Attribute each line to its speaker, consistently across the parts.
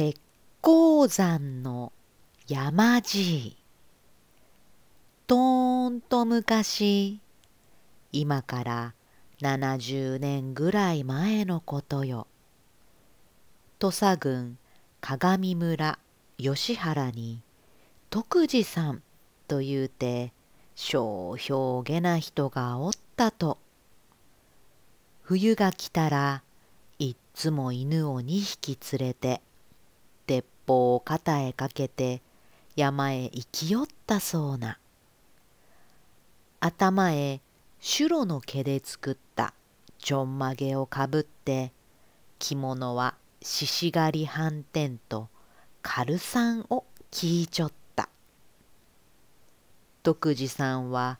Speaker 1: 石膏山の山爺とーんと昔今から70年ぐらい前のことよ土佐郡鏡村吉原に徳次さんというて小兵げな人がおったと冬が来たらいっつも犬を2匹連れて鉄砲を肩へかけて山へ行き寄ったそうな頭へ白の毛で作ったちょんまげをかぶって着物は獅子狩り斑点と軽さんを聞いちょった徳次さんは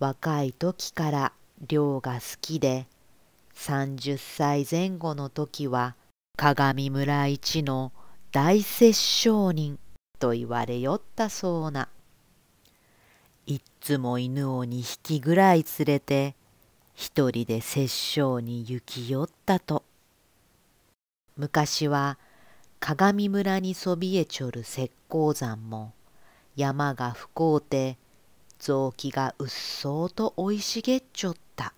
Speaker 1: 若い時から漁が好きで30歳前後の時は鏡村一の大摂生人と言われよったそうな。いつも犬を2匹ぐらい連れて一人で摂生に行きよったと。昔は鏡村にそびえちょる石膏山も山が不幸て雑木がうっそうと生い茂っちょった。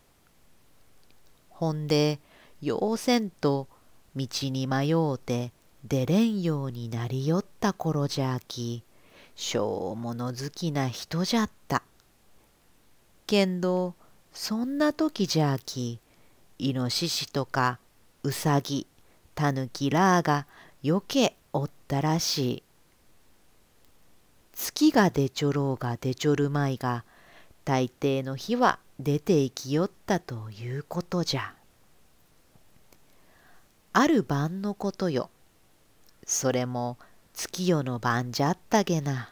Speaker 1: ほんで、ようせんと道に迷うて出れんようになりよった頃じゃきしょうもの好きな人じゃった。けんどそんな時じゃきイノシシとかウサギタヌキらあがよけおったらしい。月が出ちょろうが出ちょるまいが大抵の日は出ていきよったということじゃ。ある晩のことよ。それも月夜の晩じゃったげな。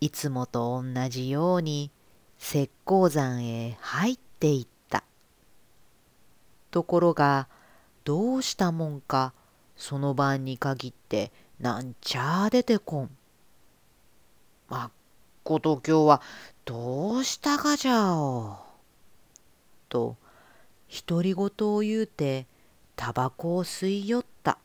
Speaker 1: いつもと同じように石膏山へ入っていった。ところがどうしたもんかその晩に限ってなんちゃ出てこん。まっこと今日はどうしたがじゃお。と独り言を言うてタバコを吸いよった。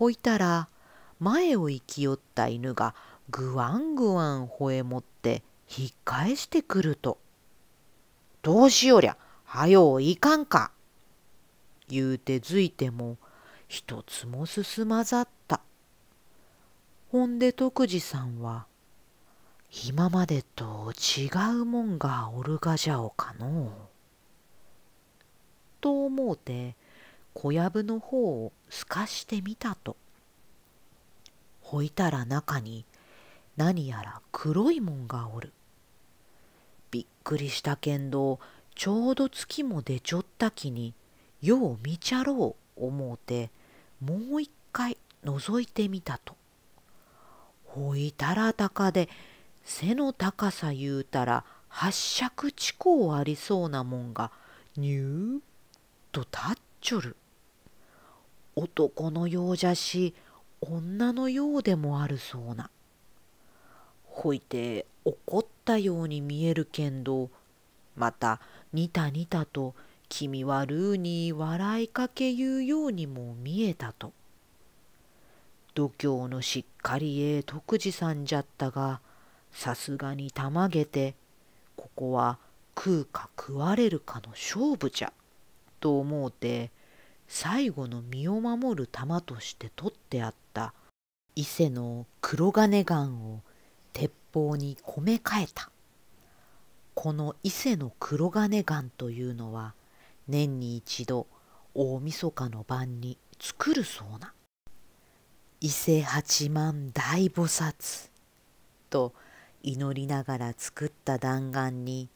Speaker 1: ほいたら前を行きよった犬がぐわんぐわん吠えもって引っ返してくると「どうしよりゃはよういかんか」言うてづいても一つも進まざったほんで徳次さんは「今までと違うもんがおるがじゃおかのう」と思うて小藪の方を透かしてみたとほいたら中に何やら黒いもんがおるびっくりしたけんどちょうど月も出ちょったきによう見ちゃろう思うてもう一回覗いてみたとほいたら高で背の高さ言うたら八尺地高ありそうなもんがニューと立っちょる男のようじゃし女のようでもあるそうなほいて怒ったように見えるけんどまたにたにたと君はルーに笑いかけ言うようにも見えたと度胸のしっかりええ徳次さんじゃったがさすがにたまげてここは食うか食われるかの勝負じゃ。と思うて最後の身を守る玉として取ってあった伊勢の黒金岩を鉄砲に込め替えたこの伊勢の黒金岩というのは年に一度大晦日の晩に作るそうな伊勢八幡大菩薩と祈りながら作った弾丸に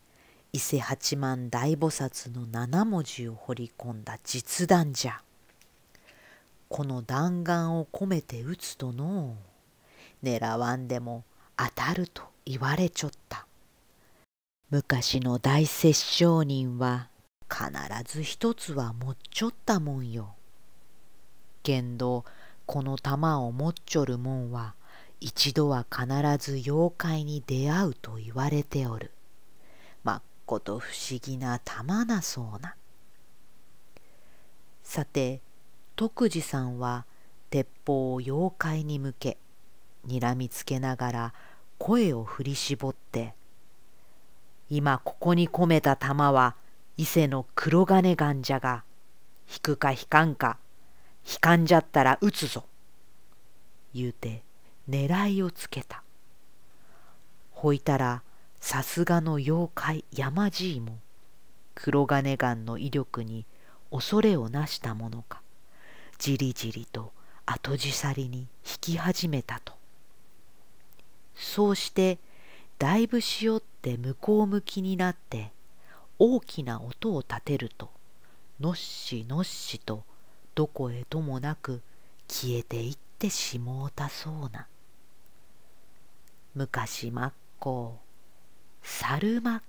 Speaker 1: 伊勢八幡大菩薩の七文字を彫り込んだ実弾じゃこの弾丸を込めて撃つとの狙わんでも当たると言われちょった昔の大殺生人は必ず一つは持っちょったもんよけんどこの玉を持っちょるもんは一度は必ず妖怪に出会うと言われておるまあこと不思議な玉なそうなさて徳次さんは鉄砲を妖怪に向けにらみつけながら声を振り絞って「今ここに込めた玉は伊勢の黒金がんじゃが引くか引かんか引かんじゃったら撃つぞ」言うて狙いをつけた。ほいたらさすがの妖怪山爺も黒金眼の威力に恐れをなしたものかじりじりと後じさりに引き始めたとそうしてだいぶしおって向こう向きになって大きな音を立てるとのっしのっしとどこへともなく消えていってしもうたそうな昔まっこう猿ルマ